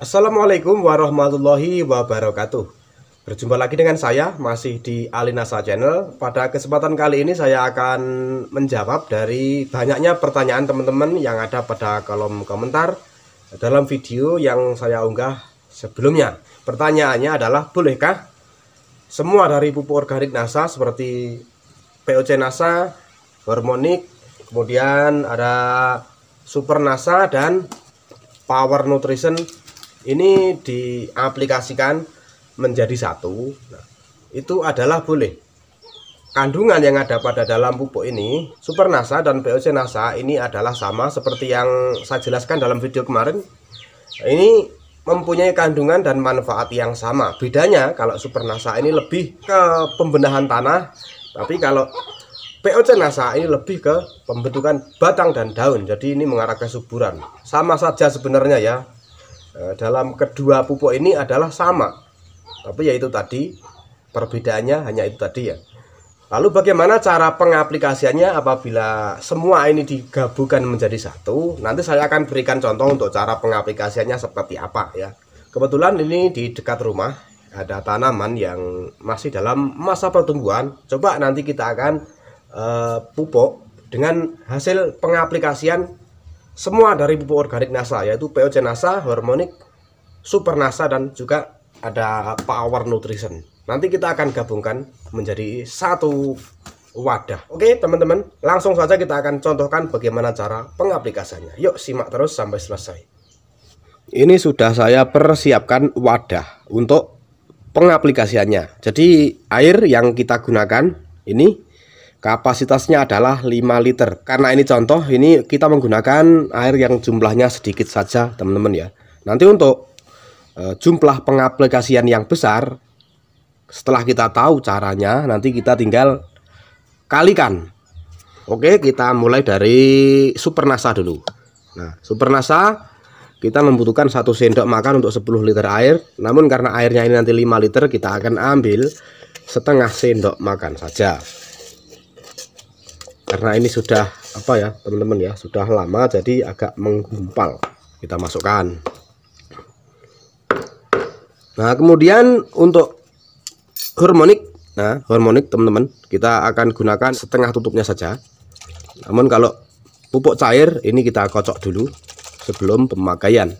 Assalamualaikum warahmatullahi wabarakatuh Berjumpa lagi dengan saya masih di Alinasa Channel Pada kesempatan kali ini saya akan menjawab dari banyaknya pertanyaan teman-teman yang ada pada kolom komentar Dalam video yang saya unggah sebelumnya Pertanyaannya adalah bolehkah semua dari pupuk organik NASA seperti POC NASA, hormonik, kemudian ada Super NASA dan Power Nutrition ini diaplikasikan menjadi satu nah, itu adalah boleh kandungan yang ada pada dalam pupuk ini super nasa dan POC nasa ini adalah sama seperti yang saya jelaskan dalam video kemarin ini mempunyai kandungan dan manfaat yang sama bedanya kalau super nasa ini lebih ke pembenahan tanah tapi kalau POC nasa ini lebih ke pembentukan batang dan daun jadi ini mengarah ke suburan sama saja sebenarnya ya Eh, dalam kedua pupuk ini adalah sama tapi yaitu tadi perbedaannya hanya itu tadi ya lalu bagaimana cara pengaplikasiannya apabila semua ini digabungkan menjadi satu nanti saya akan berikan contoh untuk cara pengaplikasiannya seperti apa ya kebetulan ini di dekat rumah ada tanaman yang masih dalam masa pertumbuhan coba nanti kita akan uh, pupuk dengan hasil pengaplikasian semua dari pupuk organik NASA yaitu POC NASA, Harmonic, Super NASA dan juga ada Power Nutrition. Nanti kita akan gabungkan menjadi satu wadah. Oke teman-teman, langsung saja kita akan contohkan bagaimana cara pengaplikasiannya. Yuk simak terus sampai selesai. Ini sudah saya persiapkan wadah untuk pengaplikasiannya. Jadi air yang kita gunakan ini kapasitasnya adalah 5 liter karena ini contoh ini kita menggunakan air yang jumlahnya sedikit saja teman-teman ya nanti untuk e, jumlah pengaplikasian yang besar setelah kita tahu caranya nanti kita tinggal kalikan oke kita mulai dari supernasa dulu nah supernasa kita membutuhkan satu sendok makan untuk 10 liter air namun karena airnya ini nanti 5 liter kita akan ambil setengah sendok makan saja karena ini sudah apa ya teman-teman ya sudah lama jadi agak menggumpal kita masukkan nah kemudian untuk harmonik nah harmonik teman-teman kita akan gunakan setengah tutupnya saja namun kalau pupuk cair ini kita kocok dulu sebelum pemakaian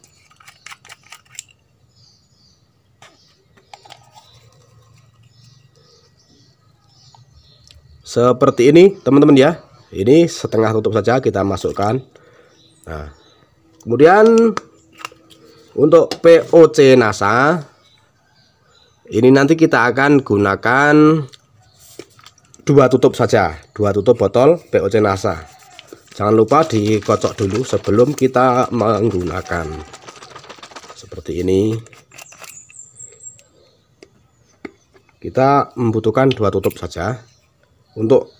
seperti ini teman-teman ya ini setengah tutup saja kita masukkan nah kemudian untuk POC NASA ini nanti kita akan gunakan dua tutup saja dua tutup botol POC NASA jangan lupa dikocok dulu sebelum kita menggunakan seperti ini kita membutuhkan dua tutup saja untuk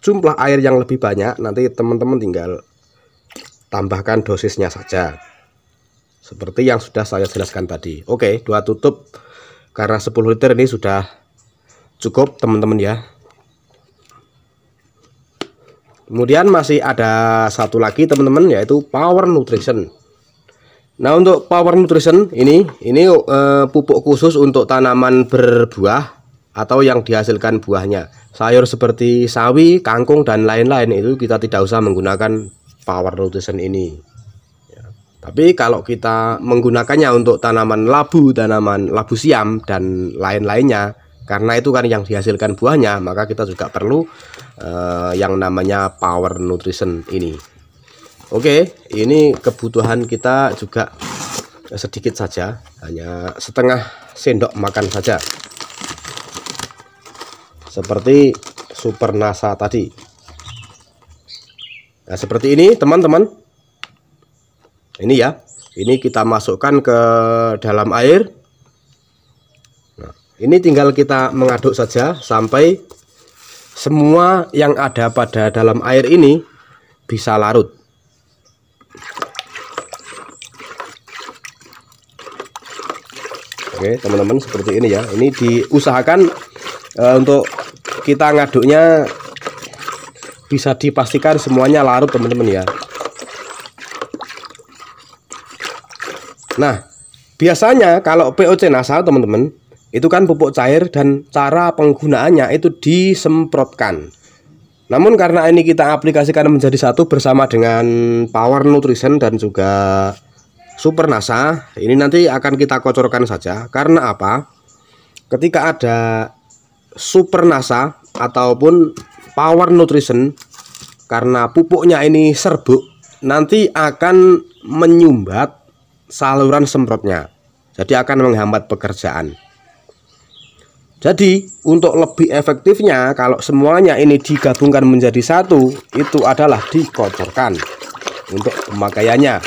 jumlah air yang lebih banyak nanti teman-teman tinggal tambahkan dosisnya saja seperti yang sudah saya jelaskan tadi oke dua tutup karena 10 liter ini sudah cukup teman-teman ya kemudian masih ada satu lagi teman-teman yaitu power nutrition nah untuk power nutrition ini ini uh, pupuk khusus untuk tanaman berbuah atau yang dihasilkan buahnya. Sayur seperti sawi, kangkung dan lain-lain itu kita tidak usah menggunakan power nutrition ini. Ya. Tapi kalau kita menggunakannya untuk tanaman labu, tanaman labu siam dan lain-lainnya, karena itu kan yang dihasilkan buahnya, maka kita juga perlu uh, yang namanya power nutrition ini. Oke, ini kebutuhan kita juga sedikit saja, hanya setengah sendok makan saja seperti Super NASA tadi nah seperti ini teman-teman ini ya ini kita masukkan ke dalam air nah, ini tinggal kita mengaduk saja sampai semua yang ada pada dalam air ini bisa larut Oke teman-teman seperti ini ya ini diusahakan e, untuk kita ngaduknya bisa dipastikan semuanya larut teman-teman ya nah biasanya kalau POC nasal teman-teman itu kan pupuk cair dan cara penggunaannya itu disemprotkan namun karena ini kita aplikasikan menjadi satu bersama dengan Power Nutrition dan juga Super NASA, ini nanti akan kita kocorkan saja. Karena apa? Ketika ada Super NASA ataupun Power Nutrition karena pupuknya ini serbuk nanti akan menyumbat saluran semprotnya jadi akan menghambat pekerjaan jadi untuk lebih efektifnya kalau semuanya ini digabungkan menjadi satu itu adalah dikocorkan untuk pemakaiannya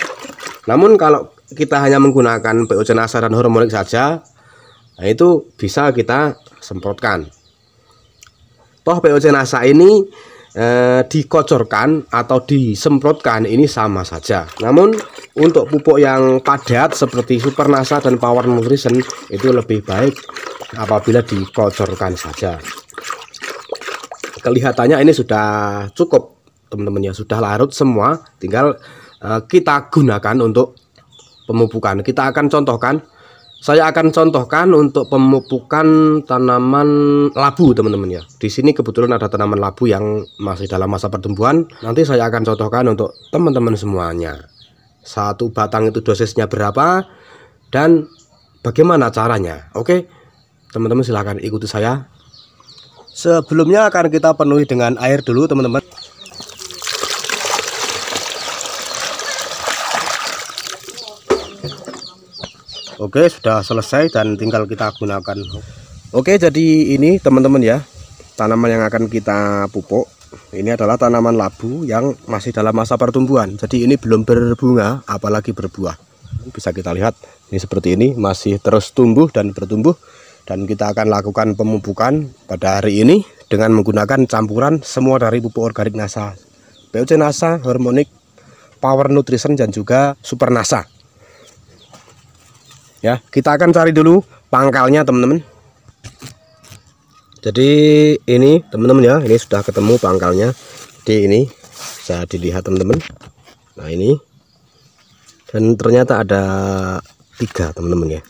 namun kalau kita hanya menggunakan POC NASA dan hormonik saja nah itu bisa kita semprotkan toh POC NASA ini eh, dikocorkan atau disemprotkan ini sama saja namun untuk pupuk yang padat seperti Super NASA dan Power Nutrition itu lebih baik apabila dikocorkan saja kelihatannya ini sudah cukup teman-teman ya sudah larut semua tinggal eh, kita gunakan untuk pemupukan kita akan contohkan saya akan contohkan untuk pemupukan tanaman labu, teman-teman ya. Di sini kebetulan ada tanaman labu yang masih dalam masa pertumbuhan. Nanti saya akan contohkan untuk teman-teman semuanya. Satu batang itu dosisnya berapa dan bagaimana caranya. Oke. Teman-teman silahkan ikuti saya. Sebelumnya akan kita penuhi dengan air dulu, teman-teman. Oke sudah selesai dan tinggal kita gunakan Oke jadi ini teman-teman ya tanaman yang akan kita pupuk ini adalah tanaman labu yang masih dalam masa pertumbuhan jadi ini belum berbunga apalagi berbuah bisa kita lihat ini seperti ini masih terus tumbuh dan bertumbuh dan kita akan lakukan pemupukan pada hari ini dengan menggunakan campuran semua dari pupuk organik NASA, POC NASA, hormonik, Power Nutrition dan juga Super NASA ya kita akan cari dulu pangkalnya teman-teman jadi ini teman-teman ya ini sudah ketemu pangkalnya di ini bisa dilihat teman-teman nah ini dan ternyata ada tiga teman-teman ya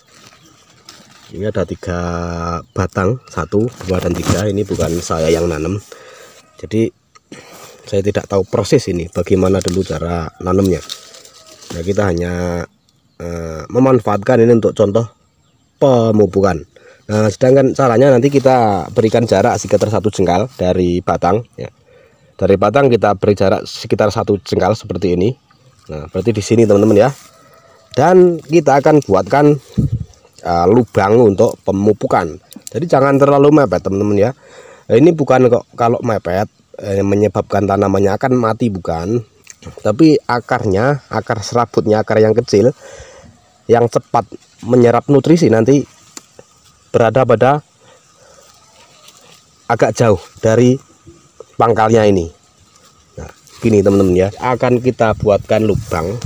ini ada tiga batang satu dua dan tiga ini bukan saya yang nanam jadi saya tidak tahu proses ini bagaimana dulu cara nanamnya nah kita hanya Eh, memanfaatkan ini untuk contoh pemupukan nah, sedangkan caranya nanti kita berikan jarak sekitar satu jengkal dari batang ya. dari batang kita beri jarak sekitar satu jengkal seperti ini nah berarti di sini teman-teman ya dan kita akan buatkan uh, lubang untuk pemupukan jadi jangan terlalu mepet teman-teman ya ini bukan kok kalau mepet eh, menyebabkan tanamannya akan mati bukan tapi akarnya akar serabutnya akar yang kecil yang cepat menyerap nutrisi nanti berada pada agak jauh dari pangkalnya ini nah gini teman-teman ya akan kita buatkan lubang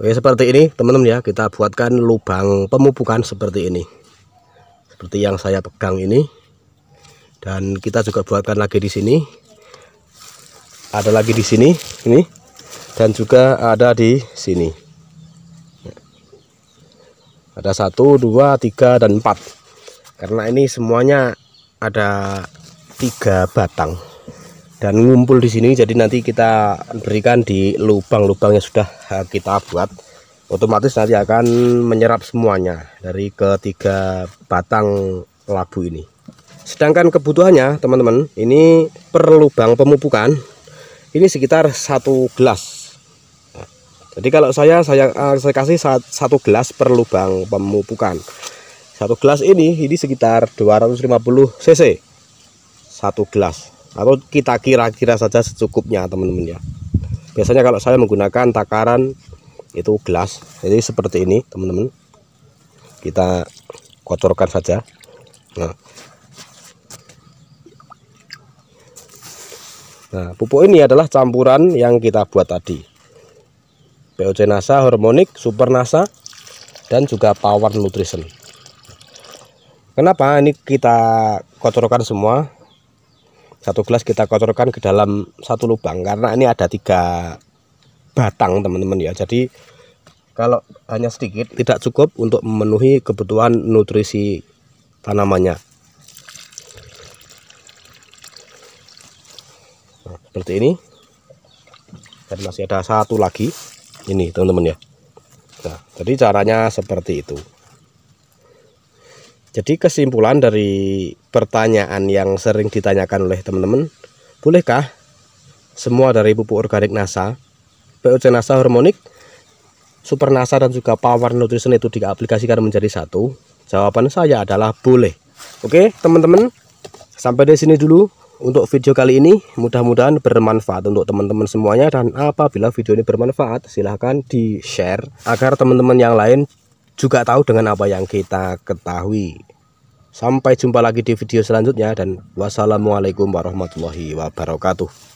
Oke seperti ini teman-teman ya kita buatkan lubang pemupukan seperti ini seperti yang saya pegang ini dan kita juga buatkan lagi di sini ada lagi di sini ini dan juga ada di sini ada satu dua tiga dan empat karena ini semuanya ada tiga batang dan ngumpul di sini jadi nanti kita berikan di lubang-lubang yang sudah eh, kita buat otomatis nanti akan menyerap semuanya dari ketiga batang labu ini sedangkan kebutuhannya teman-teman ini per lubang pemupukan ini sekitar satu gelas jadi kalau saya saya eh, saya kasih satu gelas per lubang pemupukan satu gelas ini ini sekitar 250 cc satu gelas atau kita kira-kira saja secukupnya teman-teman ya biasanya kalau saya menggunakan takaran itu gelas jadi seperti ini teman-teman kita kocorkan saja nah Nah, pupuk ini adalah campuran yang kita buat tadi. BOC NASA Harmonic Super NASA dan juga Power Nutrition kenapa ini kita kotorkan semua satu gelas kita kotorkan ke dalam satu lubang karena ini ada tiga batang teman-teman ya jadi kalau hanya sedikit tidak cukup untuk memenuhi kebutuhan nutrisi tanamannya nah, seperti ini dan masih ada satu lagi ini teman-teman ya nah jadi caranya seperti itu jadi kesimpulan dari pertanyaan yang sering ditanyakan oleh teman-teman bolehkah semua dari pupuk organik NASA POC NASA harmonik Super NASA dan juga Power Nutrition itu diaplikasikan menjadi satu jawaban saya adalah boleh oke teman-teman sampai di sini dulu untuk video kali ini mudah-mudahan bermanfaat untuk teman-teman semuanya dan apabila video ini bermanfaat silahkan di share agar teman-teman yang lain juga tahu dengan apa yang kita ketahui sampai jumpa lagi di video selanjutnya dan wassalamualaikum warahmatullahi wabarakatuh